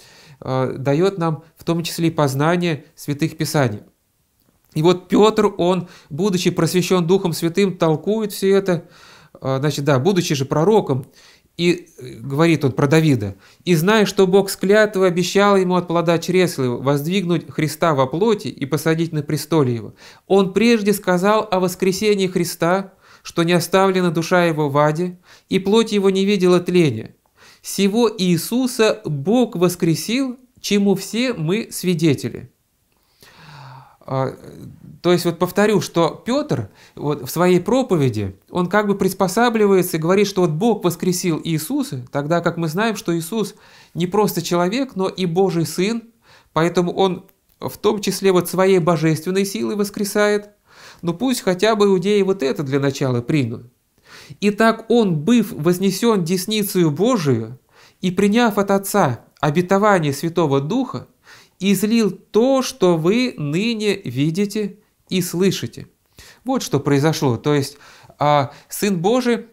э, дает нам в том числе и познание святых писаний. И вот Петр, он, будучи просвещен Духом Святым, толкует все это, а, значит, да, будучи же пророком, и э, говорит он про Давида, «И зная, что Бог с клятвы обещал ему от плода чресла воздвигнуть Христа во плоти и посадить на престоле его, он прежде сказал о воскресении Христа, что не оставлена душа его в аде, и плоть его не видела тления. Сего Иисуса Бог воскресил, чему все мы свидетели». А, то есть вот повторю, что Петр вот в своей проповеди, он как бы приспосабливается и говорит, что вот Бог воскресил Иисуса, тогда как мы знаем, что Иисус не просто человек, но и Божий Сын, поэтому он в том числе вот своей божественной силой воскресает. Но ну пусть хотя бы иудеи вот это для начала примут. И так он, быв вознесен десницею Божию и приняв от Отца обетование Святого Духа, излил то, что вы ныне видите и слышите. Вот что произошло. То есть а, Сын Божий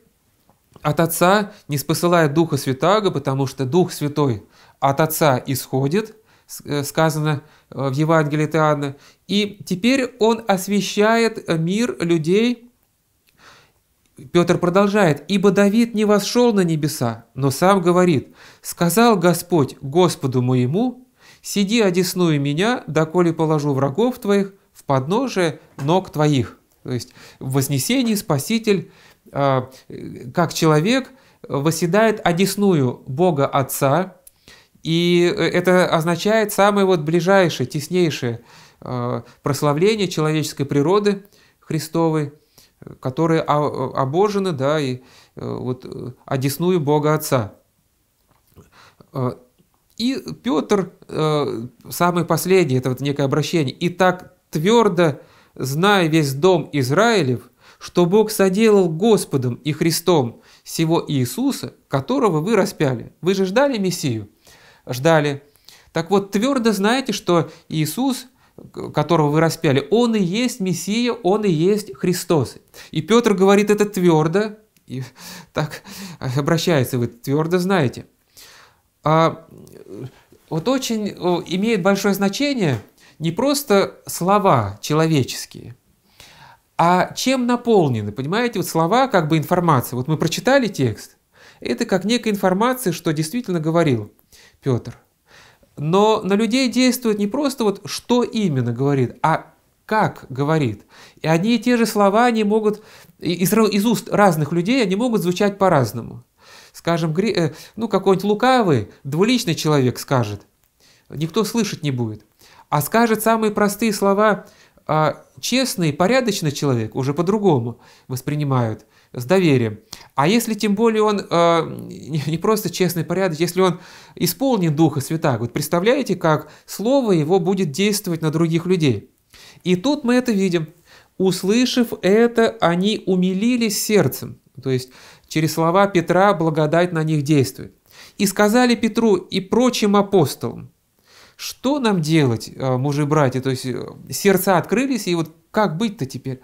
от Отца не спосылает Духа Святаго, потому что Дух Святой от Отца исходит, э, сказано э, в Евангелии от Иоанна, и теперь Он освещает э, мир людей – Петр продолжает, «Ибо Давид не вошел на небеса, но сам говорит, «Сказал Господь Господу моему, Сиди, одесную меня, доколе положу врагов твоих в подножие ног твоих». То есть в Вознесении Спаситель, а, как человек, восседает одесную Бога Отца, и э, это означает самое вот ближайшее, теснейшее а, прославление человеческой природы Христовой, которые обожены, да, и э, вот э, одесную Бога Отца. А, и Петр, э, самый последний, это вот некое обращение, и так твердо, зная весь дом Израилев, что Бог соделал Господом и Христом всего Иисуса, которого вы распяли. Вы же ждали Мессию? Ждали. Так вот, твердо знаете, что Иисус, которого вы распяли, Он и есть Мессия, Он и есть Христос. И Петр говорит это твердо, и так обращается, вы твердо знаете – а, вот очень э, имеет большое значение не просто слова человеческие, а чем наполнены, понимаете, вот слова как бы информация. Вот мы прочитали текст, это как некая информация, что действительно говорил Петр. Но на людей действует не просто вот что именно говорит, а как говорит. И одни и те же слова, они могут из, из уст разных людей, они могут звучать по-разному. Скажем, гре... Э, ну какой-нибудь лукавый, двуличный человек скажет. Никто слышать не будет. А скажет самые простые слова а, честный, порядочный человек, уже по-другому воспринимают, с доверием. А если тем более он а, не просто честный, порядочный, если он исполнен Духа Святаго, вот представляете, как слово его будет действовать на других людей. И тут мы это видим. Услышав это, они умилились сердцем. То есть Через слова Петра благодать на них действует. «И сказали Петру и прочим апостолам». Что нам делать, э, мужи братья? То есть э, сердца открылись, и вот как быть-то теперь?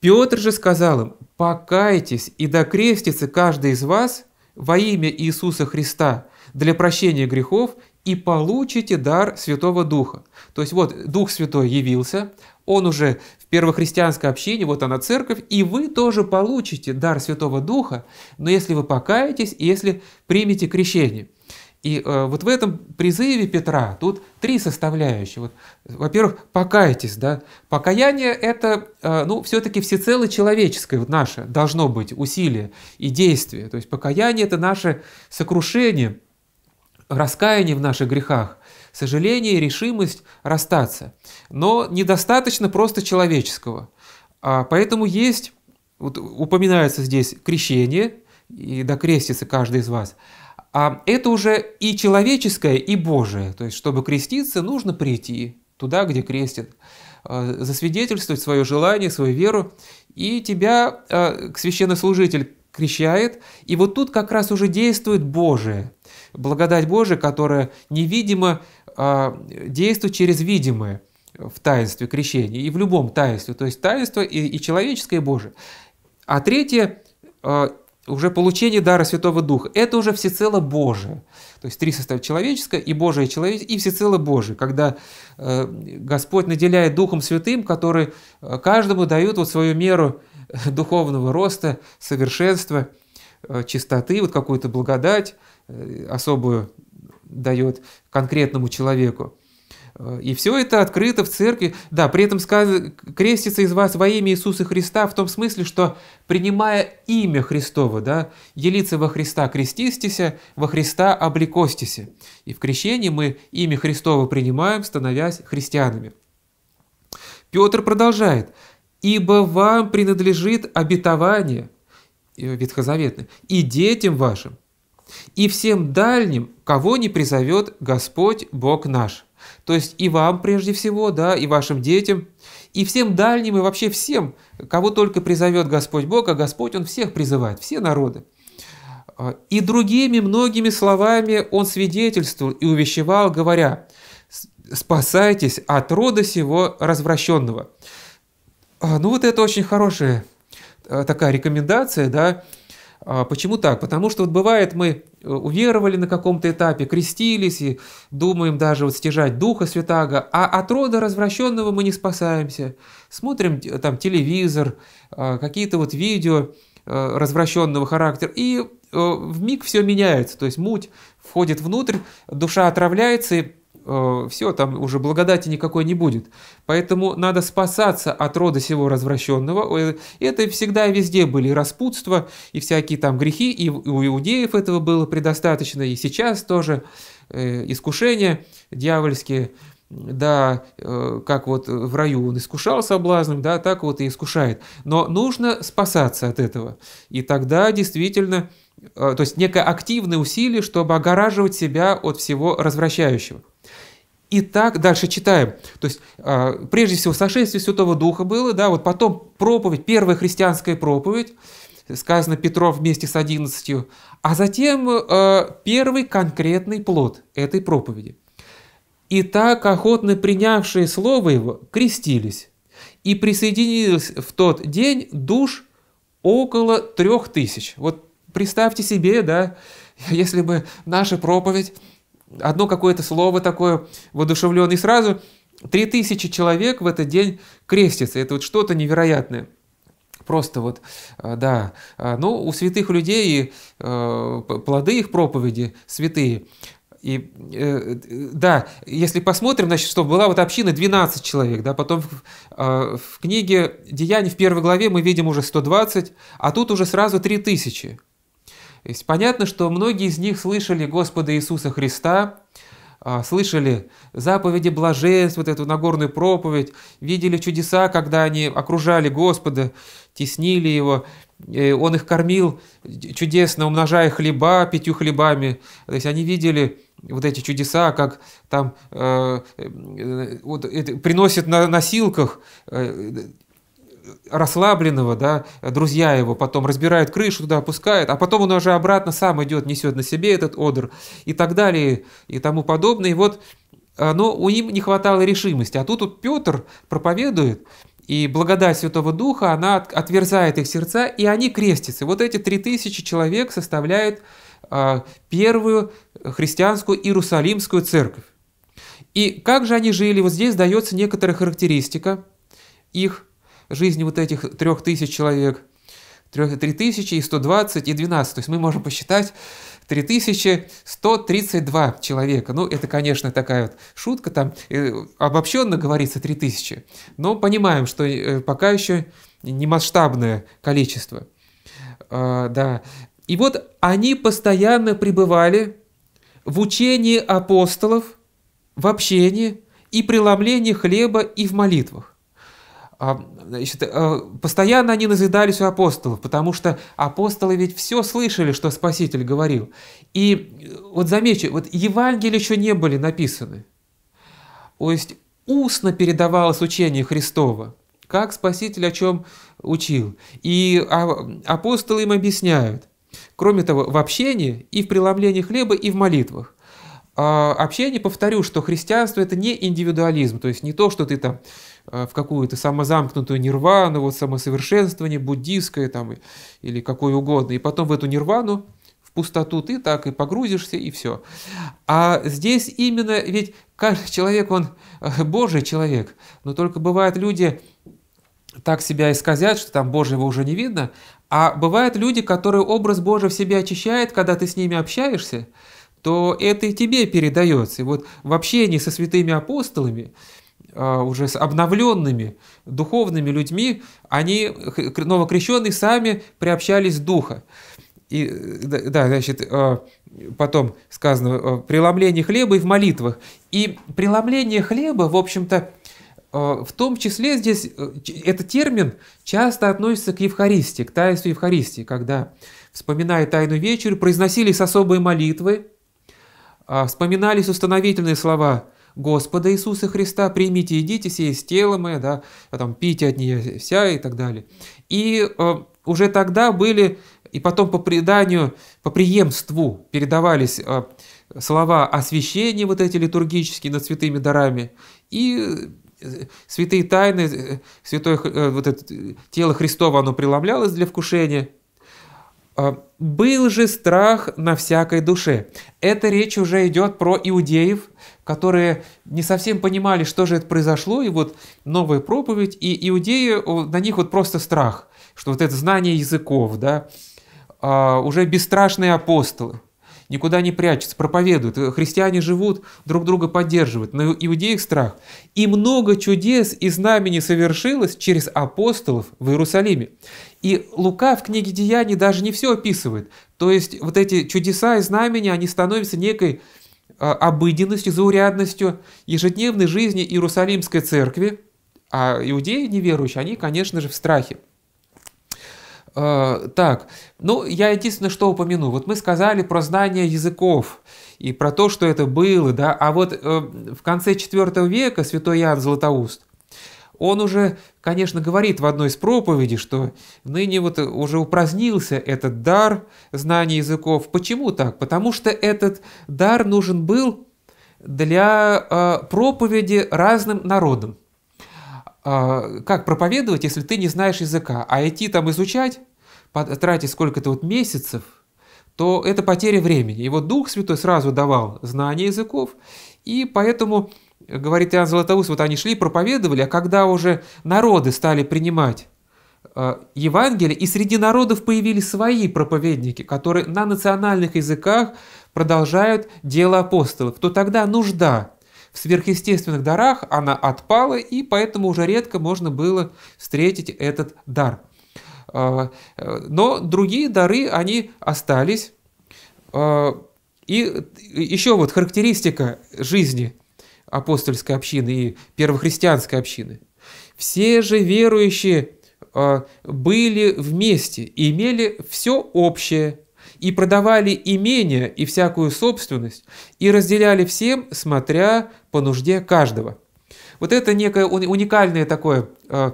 Петр же сказал им, покайтесь и докрестится каждый из вас во имя Иисуса Христа для прощения грехов и получите дар Святого Духа. То есть вот Дух Святой явился, он уже в первохристианской общине, вот она церковь, и вы тоже получите дар Святого Духа, но если вы покаетесь, и если примете крещение. И э, вот в этом призыве Петра тут три составляющие. Вот, во-первых, покайтесь, да. Покаяние это, э, ну, все-таки всецело человеческое, вот наше должно быть усилие и действие. То есть покаяние это наше сокрушение, раскаяние в наших грехах сожаление решимость расстаться. Но недостаточно просто человеческого. А поэтому есть, вот упоминается здесь крещение, и докрестится каждый из вас. А это уже и человеческое, и Божие. То есть, чтобы креститься, нужно прийти туда, где крестят, а, засвидетельствовать свое желание, свою веру, и тебя а, священнослужитель крещает, и вот тут как раз уже действует Божие – благодать Божия, которая невидимо а, действует через видимое в таинстве крещения и в любом таинстве, то есть таинство и, и человеческое, и Божие. А третье а, уже получение дара Святого Духа. Это уже всецело Божие. То есть три состава человеческое и Божие и человеческое, и всецело Божие, когда э, Господь наделяет Духом Святым, который э, каждому дает вот свою меру э, духовного роста, совершенства, э, чистоты, вот какую-то благодать, Э, особую дает конкретному человеку. Э, и все это открыто в церкви. Да, при этом сказано, крестится из вас во имя Иисуса Христа в том смысле, что принимая имя Христово, да, елиться во Христа крестистися, во Христа облекостися. И в крещении мы имя Христово принимаем, становясь христианами. Петр продолжает. «Ибо вам принадлежит обетование» э, ветхозаветное, «и детям вашим, и всем дальним, кого не призовет Господь Бог наш». То есть и вам прежде всего, да, и вашим детям, и всем дальним, и вообще всем, кого только призовет Господь Бог, а Господь Он всех призывает, все народы. А, и другими многими словами Он свидетельствовал и увещевал, говоря, «Спасайтесь от рода сего развращенного». А, ну вот это очень хорошая а, такая рекомендация, да, а, почему так? Потому что вот бывает мы э, уверовали на каком-то этапе, крестились и думаем даже вот стяжать Духа Святаго, а от рода развращенного мы не спасаемся. Смотрим э, там телевизор, э, какие-то вот видео развращенного характера, и в миг все меняется, то есть муть входит внутрь, душа отравляется, и Э, все, там уже благодати никакой не будет. Поэтому надо спасаться от рода сего развращенного. Э, это всегда и везде были и распутства, и всякие там грехи, и у иудеев этого было предостаточно, и сейчас тоже э, искушения дьявольские, да, как вот в раю он искушал соблазном, да, так вот и искушает. Но нужно спасаться от этого. И тогда действительно то есть некое активное усилие, чтобы огораживать себя от всего развращающего. И так дальше читаем. То есть, а, прежде всего, сошествие Святого Духа было, да, вот потом проповедь, первая христианская проповедь, сказано Петров вместе с одиннадцатью, а затем а, первый конкретный плод этой проповеди. И так охотно принявшие слово его крестились, и присоединились в тот день душ около трех тысяч. Вот представьте себе, да, если бы наша проповедь одно какое-то слово такое воодушевленное, и сразу три тысячи человек в этот день крестятся. Это вот что-то невероятное. Просто вот, э, да. Э, ну, у святых людей э, плоды их проповеди святые. И да, если посмотрим, значит, что была вот община 12 человек, да, потом в, в книге Деяний в первой главе мы видим уже 120, а тут уже сразу 3000 есть понятно, что многие из них слышали Господа Иисуса Христа, а, слышали заповеди блаженств, вот эту Нагорную проповедь, видели чудеса, когда они окружали Господа, теснили Его, Он их кормил чудесно, умножая хлеба пятью хлебами. То есть они видели вот эти чудеса, как там э, э вот, это, приносят на носилках э, расслабленного, да, друзья его потом разбирают крышу, туда опускают, а потом он уже обратно сам идет, несет на себе этот одр и так далее и тому подобное. И вот, э, но у им не хватало решимости. А тут вот Петр проповедует, и благодать Святого Духа, она отверзает их сердца, и они крестятся. вот эти три тысячи человек составляют э, первую христианскую Иерусалимскую церковь. И как же они жили? Вот здесь дается некоторая характеристика их жизни вот этих трех тысяч человек, три тысячи и 120 и 12. То есть мы можем посчитать 3132 человека. Ну, это, конечно, такая вот шутка, там э, обобщенно говорится 3000, но понимаем, что э, пока еще не масштабное количество. А, да. И вот они постоянно пребывали в учении апостолов, в общении и преломлении хлеба и в молитвах. А, значит, э, постоянно они назидались у апостолов, потому что апостолы ведь все слышали, что Спаситель говорил. И э, вот замечу, вот Евангелия еще не были написаны. То есть устно передавалось учение Христова, как Спаситель о чем учил. И а, апостолы им объясняют. Кроме того, в общении и в преломлении хлеба, и в молитвах а, общение, повторю, что христианство это не индивидуализм, то есть не то, что ты там Э, в какую-то самозамкнутую нирвану, вот самосовершенствование буддийское там, или какое угодно, и потом в эту нирвану, в пустоту ты так и погрузишься, и все. А здесь именно, ведь каждый человек, он э, Божий человек, но только бывают люди так себя исказят, что там Божьего уже не видно, а бывают люди, которые образ Божий в себе очищает, когда ты с ними общаешься, то это и тебе передается. И вот в общении со святыми апостолами – а, уже с обновленными духовными людьми, они, новокрещенные, сами приобщались духа. И, да, значит, а, потом сказано, а, преломление хлеба и в молитвах. И преломление хлеба, в общем-то, в том числе здесь э, этот термин часто относится к Евхаристии, к таинству Евхаристии, когда, вспоминая Тайну Вечерю, произносились особые молитвы, вспоминались установительные слова Господа Иисуса Христа, примите, идите сие из тела мое, да, потом а пите от нее вся и так далее. И э, уже тогда были, и потом по преданию, по преемству передавались э, слова освящения, вот эти литургические над святыми дарами, и э, святые тайны, э, святое э, вот это, тело Христова, оно преломлялось для вкушения – а, Был же страх на всякой душе. Эта речь уже идет про иудеев, которые не совсем понимали, что же это произошло, и вот новая проповедь, и иудеи, на них вот просто страх, что вот это знание языков, да, а, уже бесстрашные апостолы никуда не прячется, проповедует. Христиане живут, друг друга поддерживают. На иудеях страх. И много чудес и знамений совершилось через апостолов в Иерусалиме. И Лука в книге Деяний даже не все описывает. То есть вот эти чудеса и знамения, они становятся некой а, обыденностью, заурядностью ежедневной жизни Иерусалимской церкви, а иудеи неверующие, они, конечно же, в страхе. Э, так, ну, я единственное, что упомяну. Вот мы сказали про знание языков и про то, что это было, да, а вот э, в конце IV века святой Иоанн Златоуст, он уже, конечно, говорит в одной из проповедей, что ныне вот уже упразднился этот дар знания языков. Почему так? Потому что этот дар нужен был для э, проповеди разным народам. А, как проповедовать, если ты не знаешь языка, а идти там изучать, тратить сколько-то вот месяцев, то это потеря времени. И вот Дух Святой сразу давал знания языков, и поэтому, говорит Иоанн Златоуст, вот они шли, проповедовали, а когда уже народы стали принимать а, Евангелие, и среди народов появились свои проповедники, которые на национальных языках продолжают дело апостолов, то тогда нужда в сверхъестественных дарах она отпала, и поэтому уже редко можно было встретить этот дар. А, э, но другие дары, они остались. А, и еще вот характеристика жизни апостольской общины и первохристианской общины. Все же верующие а, были вместе и имели все общее – и продавали имения и всякую собственность, и разделяли всем, смотря по нужде каждого. Вот это некое уникальное такое э,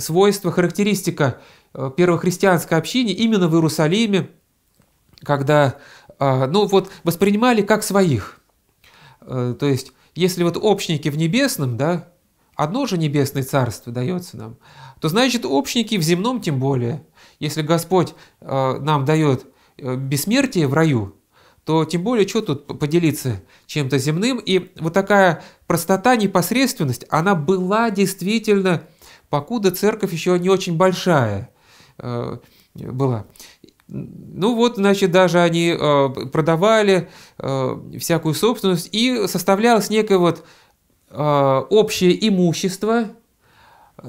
свойство, характеристика э, первохристианской общины именно в Иерусалиме, когда, э, ну вот, воспринимали как своих. То есть, если вот общники в небесном, да, одно же небесное царство дается нам, то значит общники в земном тем более. Если Господь нам дает Э, бессмертие в раю, то тем более что тут поделиться чем-то земным. И вот такая простота, непосредственность, она была действительно, покуда церковь еще не очень большая э, была. Ну вот, значит, даже они э, продавали всякую собственность, и составлялось некое вот общее имущество,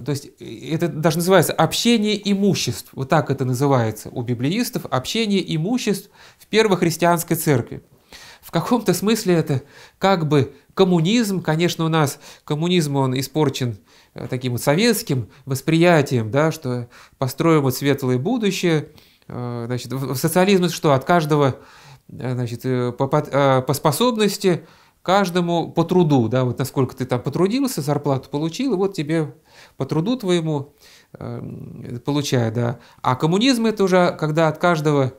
то есть э, это даже называется общение имуществ. Вот так это называется у библеистов. Общение имуществ в первой христианской церкви. В каком-то смысле это как бы коммунизм. Конечно, у нас коммунизм, он испорчен э, таким вот советским восприятием, да, что построим вот светлое будущее. Э, значит, в социализме что? От каждого значит, по, по, по способности каждому по труду, да, вот насколько ты там потрудился, зарплату получил, и вот тебе по труду твоему э, получая, да. А коммунизм это уже когда от каждого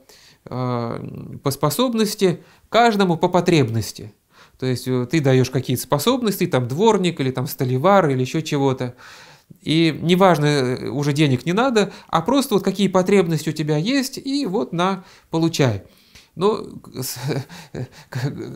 э, по способности, каждому по потребности. То есть э, ты даешь какие-то способности, там дворник или там столевар или еще чего-то. И неважно, э, уже денег не надо, а просто вот какие потребности у тебя есть, и вот на, получай. Ну,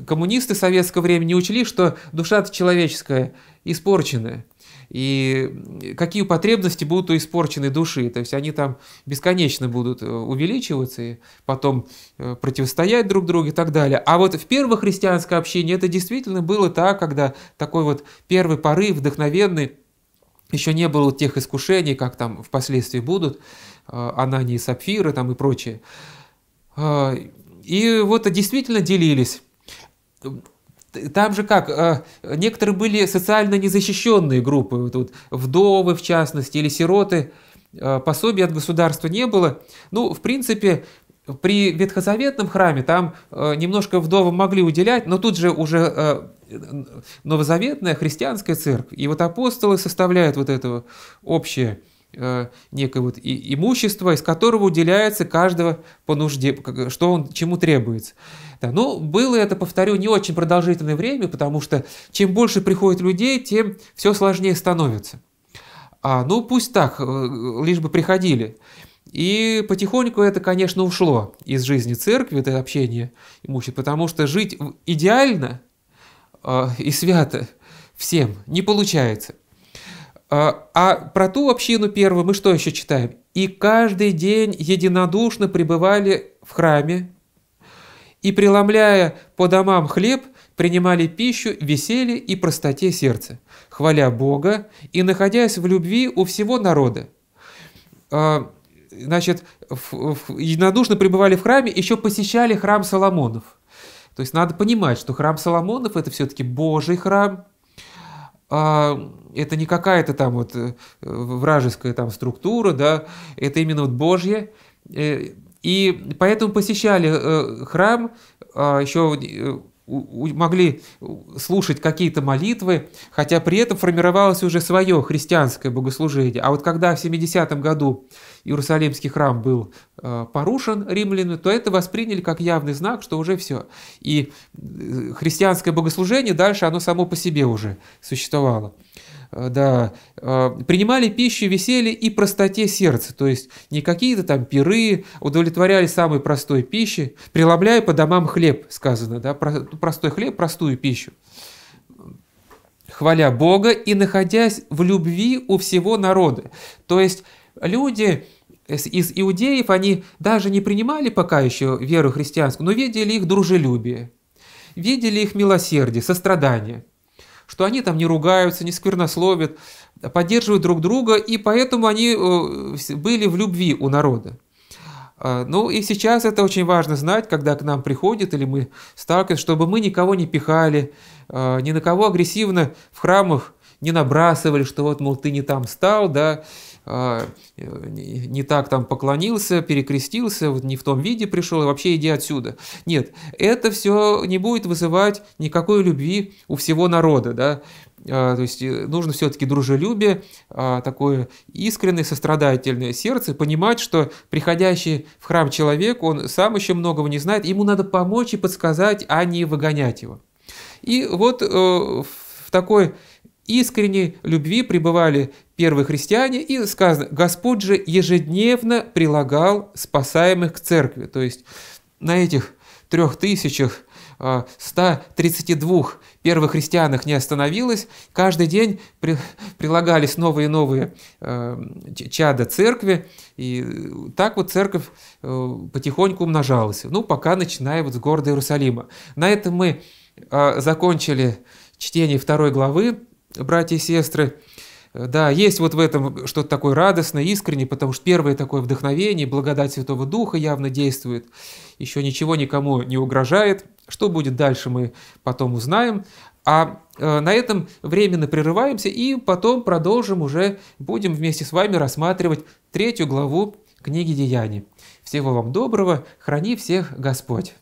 коммунисты советского времени учли, что душа человеческая испорченная. И какие потребности будут у испорченной души. То есть они там бесконечно будут э, увеличиваться и потом э, противостоять друг другу и так далее. А вот в первом христианском общении это действительно было так, когда такой вот первый порыв вдохновенный еще не было тех искушений, как там впоследствии будут, э, Анани и Сапфиры там и прочее. А, и вот действительно делились. Там же как, э, некоторые были социально незащищенные группы, вот, вдовы в частности или сироты, э, пособий от государства не было. Ну, в принципе, при Ветхозаветном храме там э, немножко вдовам могли уделять, но тут же уже новозаветная христианская церковь, и вот апостолы составляют вот это общее Э, некое вот имущество, из которого уделяется каждого по нужде, что он, чему требуется. Да, ну, было это, повторю, не очень продолжительное время, потому что чем больше приходит людей, тем все сложнее становится. А, ну, пусть так, э, лишь бы приходили. И потихоньку это, конечно, ушло из жизни церкви, это общение имуществ, потому что жить идеально э, и свято всем не получается – а, а про ту общину первую мы что еще читаем? «И каждый день единодушно пребывали в храме, и, преломляя по домам хлеб, принимали пищу в веселье и простоте сердца, хваля Бога и находясь в любви у всего народа». А, значит, единодушно пребывали в храме, еще посещали храм Соломонов. То есть надо понимать, что храм Соломонов – это все-таки Божий храм – а, это не какая-то там вот э, вражеская там структура, да, это именно вот Божье. Э, и поэтому посещали э, храм, а, еще могли слушать какие-то молитвы, хотя при этом формировалось уже свое христианское богослужение. А вот когда в 70-м году Иерусалимский храм был э, порушен римлянами, то это восприняли как явный знак, что уже все. И э, христианское богослужение дальше оно само по себе уже существовало. Э, да, принимали пищу, веселье и простоте сердца, то есть не какие-то там пиры, удовлетворяли самой простой пищи, преломляя по домам хлеб, сказано, да, простой хлеб, простую пищу хваля Бога и находясь в любви у всего народа. То есть люди Э, из иудеев они даже не принимали пока еще веру христианскую, но видели их дружелюбие, видели их милосердие, сострадание, что они там не ругаются, не сквернословят, поддерживают друг друга, и поэтому они э, были в любви у народа. А, ну и сейчас это очень важно знать, когда к нам приходит или мы сталкиваемся, чтобы мы никого не пихали, а, ни на кого агрессивно в храмах не набрасывали, что вот, мол, ты не там стал, да, а, не так там поклонился, перекрестился, вот не в том виде пришел, и вообще иди отсюда. Нет, это все не будет вызывать никакой любви у всего народа, да, а, то есть э, нужно все-таки дружелюбие, а, такое искреннее, сострадательное сердце, понимать, что приходящий в храм человек, он сам еще многого не знает, ему надо помочь и подсказать, а не выгонять его. И вот э, в такой искренней любви пребывали первые христиане, и сказано, Господь же ежедневно прилагал спасаемых к церкви. То есть на этих трех тысячах 132 а, первых христианах не остановилось. Каждый день при, прилагались новые и новые э, чада церкви. И так вот церковь э, потихоньку умножалась. Ну, пока начиная вот с города Иерусалима. На этом мы э, закончили чтение второй главы, братья и сестры. Да, есть вот в этом что-то такое радостное, искреннее, потому что первое такое вдохновение, благодать Святого Духа явно действует, еще ничего никому не угрожает. Что будет дальше, мы потом узнаем. А э, на этом временно прерываемся и потом продолжим уже, будем вместе с вами рассматривать третью главу книги Деяний. Всего вам доброго, храни всех Господь!